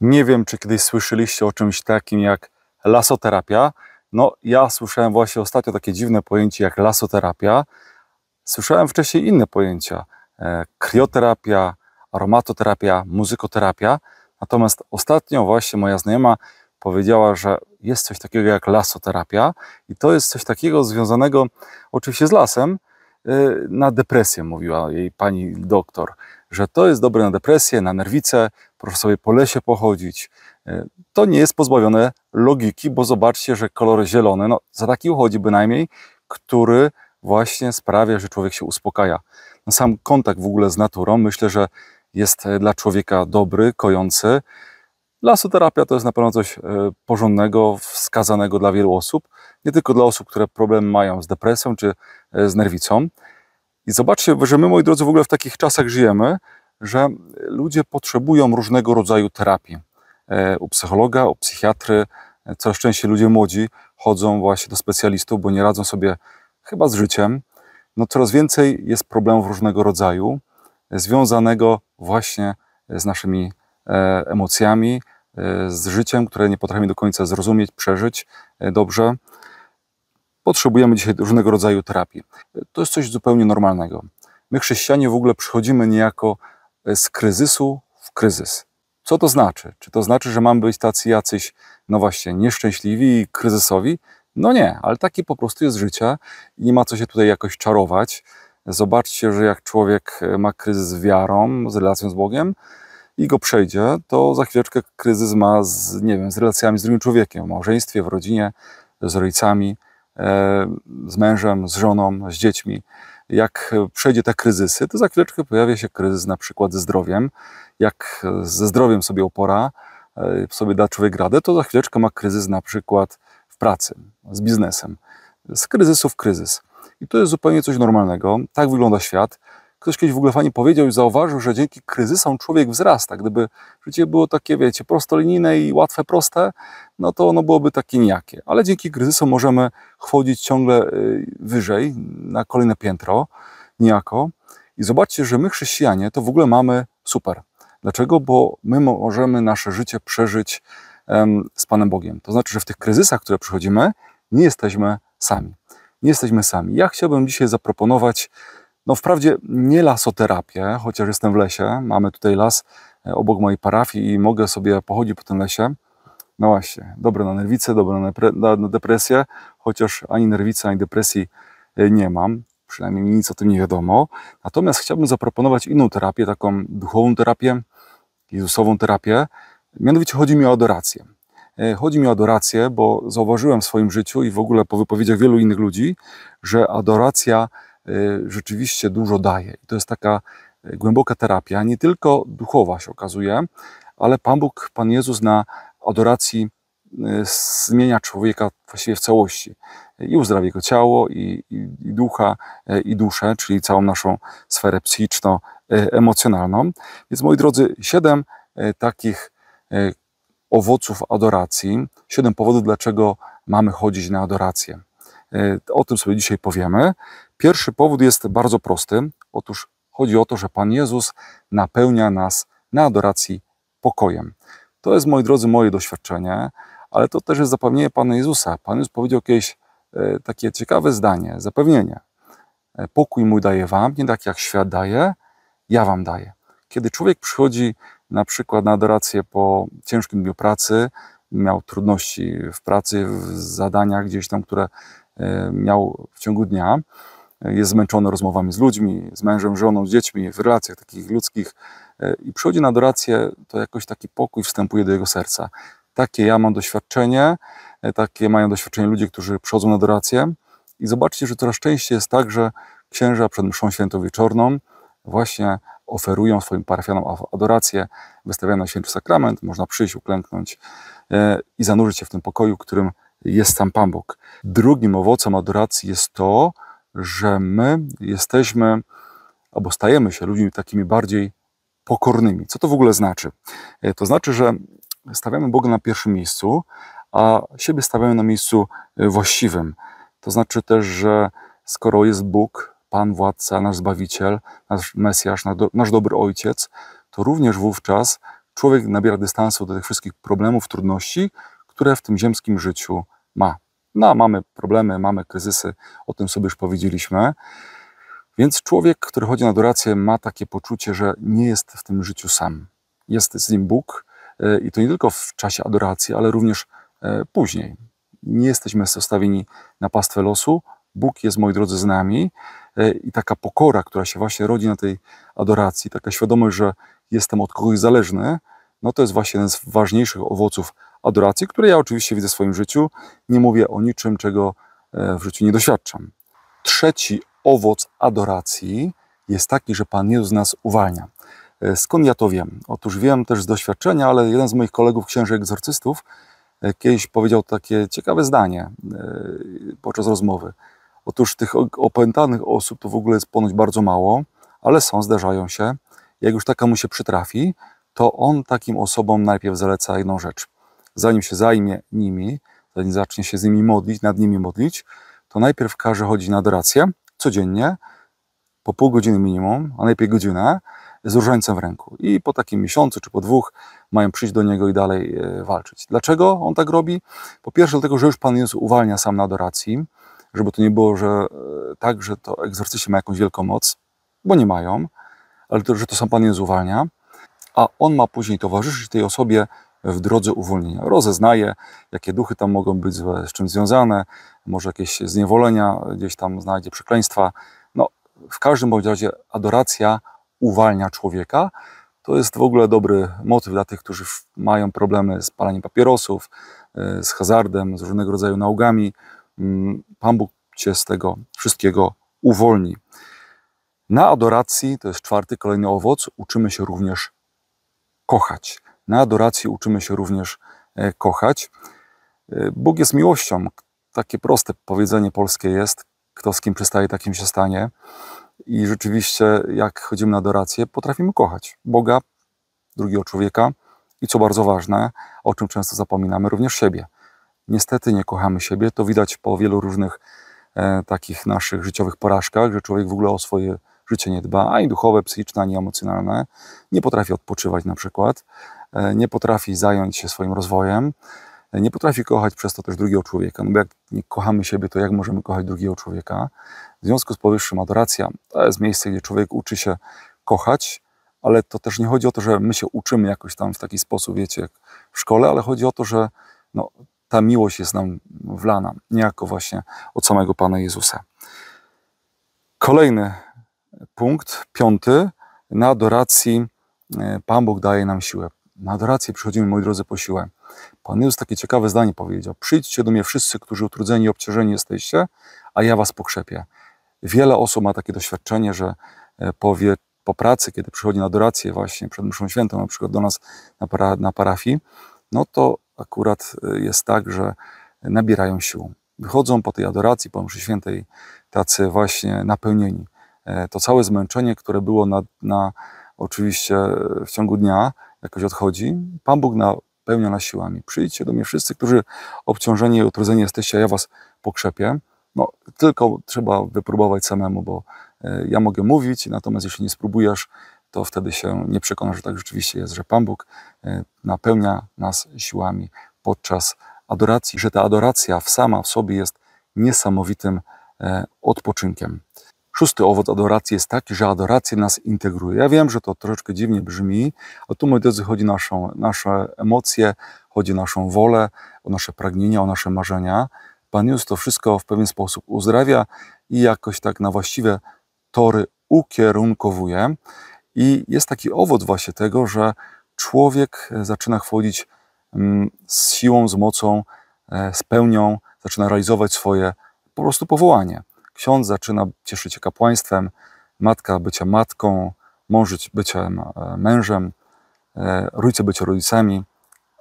Nie wiem, czy kiedyś słyszeliście o czymś takim jak lasoterapia. No, ja słyszałem właśnie ostatnio takie dziwne pojęcie jak lasoterapia. Słyszałem wcześniej inne pojęcia: e, krioterapia, aromatoterapia, muzykoterapia. Natomiast ostatnio właśnie moja znajoma powiedziała, że jest coś takiego jak lasoterapia i to jest coś takiego związanego oczywiście z lasem. E, na depresję mówiła jej pani doktor że to jest dobre na depresję, na nerwicę, proszę sobie po lesie pochodzić. E, to nie jest pozbawione logiki, bo zobaczcie, że kolor zielony, no za taki uchodzi bynajmniej, który właśnie sprawia, że człowiek się uspokaja. No, sam kontakt w ogóle z naturą myślę, że jest e, dla człowieka dobry, kojący. Lasoterapia to jest na pewno coś e, porządnego, wskazanego dla wielu osób, nie tylko dla osób, które problemy mają z depresją czy z nerwicą. I zobaczcie, że my, moi drodzy, w ogóle w takich czasach żyjemy, że ludzie potrzebują różnego rodzaju terapii. E, u psychologa, u psychiatry, e, coraz częściej ludzie młodzi chodzą właśnie do specjalistów, bo nie radzą sobie chyba z życiem. No coraz więcej jest problemów różnego rodzaju, e, związanego właśnie z naszymi emocjami, z życiem, które nie potrafimy do końca zrozumieć, przeżyć dobrze. Potrzebujemy dzisiaj różnego rodzaju terapii. To jest coś zupełnie normalnego. My, chrześcijanie, w ogóle przychodzimy niejako z kryzysu w kryzys. Co to znaczy? Czy to znaczy, że mam być tacy jacyś, no właśnie, nieszczęśliwi i kryzysowi? No nie, ale taki po prostu jest życie i nie ma co się tutaj jakoś czarować. Zobaczcie, że jak człowiek e, ma kryzys z wiarą, z relacją z Bogiem i go przejdzie, to za chwileczkę kryzys ma z, nie wiem, z relacjami z drugim człowiekiem, w małżeństwie, w rodzinie, z rodzicami, E, z mężem, z żoną, z dziećmi. Jak przejdzie te kryzysy, to za chwileczkę pojawia się kryzys na przykład ze zdrowiem. Jak ze zdrowiem sobie opora, e, sobie da człowiek radę, to za chwileczkę ma kryzys na przykład w pracy, z biznesem. Z kryzysu w kryzys. I to jest zupełnie coś normalnego. Tak wygląda świat. Ktoś kiedyś w ogóle fajnie powiedział i zauważył, że dzięki kryzysom człowiek wzrasta. Gdyby życie było takie, wiecie, prostolinijne i łatwe, proste, no to ono byłoby takie nijakie. Ale dzięki kryzysom możemy chodzić ciągle y, wyżej, na kolejne piętro, niejako. I zobaczcie, że my chrześcijanie to w ogóle mamy super. Dlaczego? Bo my możemy nasze życie przeżyć um, z Panem Bogiem. To znaczy, że w tych kryzysach, które przychodzimy, nie jesteśmy sami. Nie jesteśmy sami. Ja chciałbym dzisiaj zaproponować no wprawdzie nie lasoterapię, chociaż jestem w lesie, mamy tutaj las e, obok mojej parafii i mogę sobie pochodzić po tym lesie. No właśnie, dobre na nerwice, dobre na depresję, chociaż ani nerwice, ani depresji e, nie mam, przynajmniej mi nic o tym nie wiadomo. Natomiast chciałbym zaproponować inną terapię, taką duchową terapię, Jezusową terapię. Mianowicie chodzi mi o adorację. E, chodzi mi o adorację, bo zauważyłem w swoim życiu i w ogóle po wypowiedziach wielu innych ludzi, że adoracja Y, rzeczywiście dużo daje. I to jest taka y, głęboka terapia, nie tylko duchowa się okazuje, ale Pan Bóg, Pan Jezus na adoracji y, zmienia człowieka właściwie w całości i uzdrawia jego ciało, i, i, i ducha, i duszę, czyli całą naszą sferę psychiczno-emocjonalną. Więc moi drodzy, siedem takich owoców adoracji, siedem powodów, dlaczego mamy chodzić na adorację. O tym sobie dzisiaj powiemy. Pierwszy powód jest bardzo prosty. Otóż chodzi o to, że Pan Jezus napełnia nas na adoracji pokojem. To jest, moi drodzy, moje doświadczenie, ale to też jest zapewnienie Pana Jezusa. Pan Jezus powiedział jakieś e, takie ciekawe zdanie, zapewnienie. E, pokój mój daję wam, nie tak jak świat daje, ja wam daję. Kiedy człowiek przychodzi na przykład na adorację po ciężkim dniu pracy, miał trudności w pracy, w zadaniach gdzieś tam, które e, miał w ciągu dnia, jest zmęczony rozmowami z ludźmi, z mężem, żoną, z dziećmi, w relacjach takich ludzkich e, i przychodzi na adorację, to jakoś taki pokój wstępuje do jego serca. Takie ja mam doświadczenie, e, takie mają doświadczenie ludzie, którzy przychodzą na adorację i zobaczcie, że coraz częściej jest tak, że księża przed mszą wieczorną właśnie oferują swoim parafianom adorację, wystawiają na święty sakrament, można przyjść, uklęknąć e, i zanurzyć się w tym pokoju, którym jest sam Pan Bóg. Drugim owocem adoracji jest to, że my jesteśmy albo stajemy się ludźmi takimi bardziej pokornymi. Co to w ogóle znaczy? E, to znaczy, że stawiamy Boga na pierwszym miejscu, a siebie stawiamy na miejscu e, właściwym. To znaczy też, że skoro jest Bóg, Pan, Władca, nasz Zbawiciel, nasz Mesjasz, nasz dobry Ojciec, to również wówczas człowiek nabiera dystansu do tych wszystkich problemów, trudności, które w tym ziemskim życiu ma. No, mamy problemy, mamy kryzysy, o tym sobie już powiedzieliśmy. Więc człowiek, który chodzi na adorację, ma takie poczucie, że nie jest w tym życiu sam. Jest z nim Bóg e, i to nie tylko w czasie adoracji, ale również e, później. Nie jesteśmy zostawieni na pastwę losu. Bóg jest, moi drodzy, z nami e, i taka pokora, która się właśnie rodzi na tej adoracji, taka świadomość, że jestem od kogoś zależny, no to jest właśnie jeden z ważniejszych owoców adoracji, które ja oczywiście widzę w swoim życiu. Nie mówię o niczym, czego e, w życiu nie doświadczam. Trzeci owoc adoracji jest taki, że Pan Jezus nas uwalnia. E, skąd ja to wiem? Otóż wiem też z doświadczenia, ale jeden z moich kolegów, księży egzorcystów, e, kiedyś powiedział takie ciekawe zdanie podczas rozmowy. Otóż tych opętanych osób to w ogóle jest ponoć bardzo mało, ale są, zdarzają się. Jak już taka mu się przytrafi, to on takim osobom najpierw zaleca jedną rzecz zanim się zajmie nimi, zanim zacznie się z nimi modlić, nad nimi modlić, to najpierw każe chodzić na adorację codziennie, po pół godziny minimum, a najpierw godzinę, z różańcem w ręku. I po takim miesiącu czy po dwóch mają przyjść do niego i dalej e, walczyć. Dlaczego on tak robi? Po pierwsze, dlatego, że już Pan Jezus uwalnia sam na adoracji, żeby to nie było że e, tak, że to egzorcyści mają jakąś wielką moc, bo nie mają, ale to, że to sam Pan Jezus uwalnia, a on ma później towarzyszyć tej osobie w drodze uwolnienia. Rozeznaje, jakie duchy tam mogą być z czym związane, może jakieś zniewolenia gdzieś tam znajdzie, przekleństwa. No, w każdym bądź razie adoracja uwalnia człowieka. To jest w ogóle dobry motyw dla tych, którzy mają problemy z paleniem papierosów, y, z hazardem, z różnego rodzaju naugami. Mm, Pan Bóg cię z tego wszystkiego uwolni. Na adoracji, to jest czwarty, kolejny owoc, uczymy się również kochać. Na adoracji uczymy się również e, kochać. E, Bóg jest miłością. Takie proste powiedzenie polskie jest: kto z kim przystaje, takim się stanie. I rzeczywiście, jak chodzimy na adorację, potrafimy kochać Boga, drugiego człowieka i co bardzo ważne, o czym często zapominamy, również siebie. Niestety nie kochamy siebie. To widać po wielu różnych e, takich naszych życiowych porażkach, że człowiek w ogóle o swoje życie nie dba, ani duchowe, psychiczne, ani emocjonalne. Nie potrafi odpoczywać na przykład, E, nie potrafi zająć się swoim rozwojem, e, nie potrafi kochać przez to też drugiego człowieka. No bo jak nie kochamy siebie, to jak możemy kochać drugiego człowieka? W związku z powyższym adoracja to jest miejsce, gdzie człowiek uczy się kochać, ale to też nie chodzi o to, że my się uczymy jakoś tam w taki sposób, wiecie, jak w szkole, ale chodzi o to, że no, ta miłość jest nam wlana, niejako właśnie od samego Pana Jezusa. Kolejny punkt, piąty, na adoracji e, Pan Bóg daje nam siłę na adorację przychodzimy, moi drodzy, po siłę. Pan Jezus takie ciekawe zdanie powiedział. Przyjdźcie do mnie wszyscy, którzy utrudzeni i obciążeni jesteście, a ja was pokrzepię. Wiele osób ma takie doświadczenie, że e, powie po pracy, kiedy przychodzi na adorację właśnie przed mszą świętą, na przykład do nas na, para, na parafii, no to akurat e, jest tak, że nabierają sił. Wychodzą po tej adoracji, po mszy świętej, tacy właśnie napełnieni. E, to całe zmęczenie, które było na, na oczywiście w ciągu dnia, jakoś odchodzi. Pan Bóg napełnia nas siłami. Przyjdźcie do mnie wszyscy, którzy obciążeni i utrudzeni jesteście, a ja was pokrzepię. No, tylko trzeba wypróbować samemu, bo e, ja mogę mówić, natomiast jeśli nie spróbujesz, to wtedy się nie przekonasz, że tak rzeczywiście jest, że Pan Bóg e, napełnia nas siłami podczas adoracji, że ta adoracja sama w sobie jest niesamowitym e, odpoczynkiem. Szósty owoc adoracji jest taki, że adoracja nas integruje. Ja wiem, że to troszeczkę dziwnie brzmi, a tu, moi drodzy, chodzi o naszą, nasze emocje, chodzi o naszą wolę, o nasze pragnienia, o nasze marzenia. Pan Jezus to wszystko w pewien sposób uzdrawia i jakoś tak na właściwe tory ukierunkowuje. I jest taki owoc właśnie tego, że człowiek e, zaczyna chwodzić mm, z siłą, z mocą, e, z pełnią, zaczyna realizować swoje po prostu powołanie ksiądz zaczyna cieszyć się kapłaństwem, matka bycia matką, mąż bycia e, mężem, e, rodzice bycia rodzicami.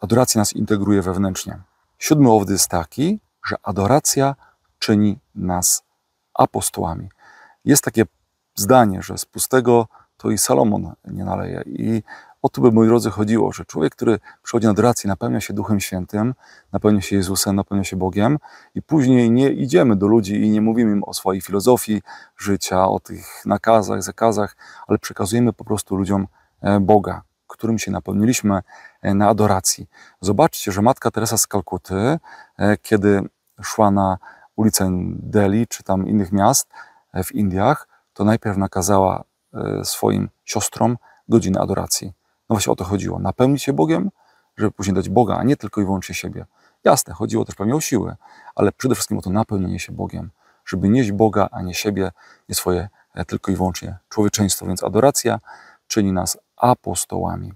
Adoracja nas integruje wewnętrznie. Siódmy owód jest taki, że adoracja czyni nas apostołami. Jest takie zdanie, że z pustego to i Salomon nie naleje. I o to by, moi drodzy, chodziło, że człowiek, który przychodzi na adorację, napełnia się Duchem Świętym, napełnia się Jezusem, napełnia się Bogiem i później nie idziemy do ludzi i nie mówimy im o swojej filozofii życia, o tych nakazach, zakazach, ale przekazujemy po prostu ludziom e, Boga, którym się napełniliśmy e, na adoracji. Zobaczcie, że Matka Teresa z Kalkuty, e, kiedy szła na ulicę Delhi czy tam innych miast w Indiach, to najpierw nakazała swoim siostrom godzinę adoracji. No właśnie o to chodziło. Napełnić się Bogiem, żeby później dać Boga, a nie tylko i wyłącznie siebie. Jasne, chodziło też pewnie o siłę, ale przede wszystkim o to napełnienie się Bogiem, żeby nieść Boga, a nie siebie, nie swoje e, tylko i wyłącznie człowieczeństwo. Więc adoracja czyni nas apostołami.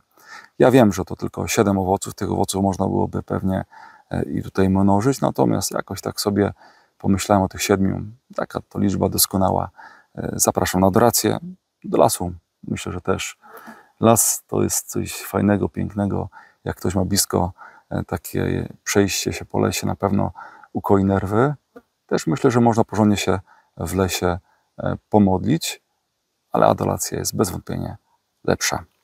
Ja wiem, że to tylko siedem owoców, tych owoców można byłoby pewnie e, i tutaj mnożyć, natomiast jakoś tak sobie pomyślałem o tych siedmiu. Taka to liczba doskonała. E, zapraszam na adorację do lasu. Myślę, że też las to jest coś fajnego, pięknego. Jak ktoś ma blisko e, takie przejście się po lesie, na pewno ukoi nerwy. Też myślę, że można porządnie się w lesie e, pomodlić, ale adoracja jest bez wątpienia lepsza.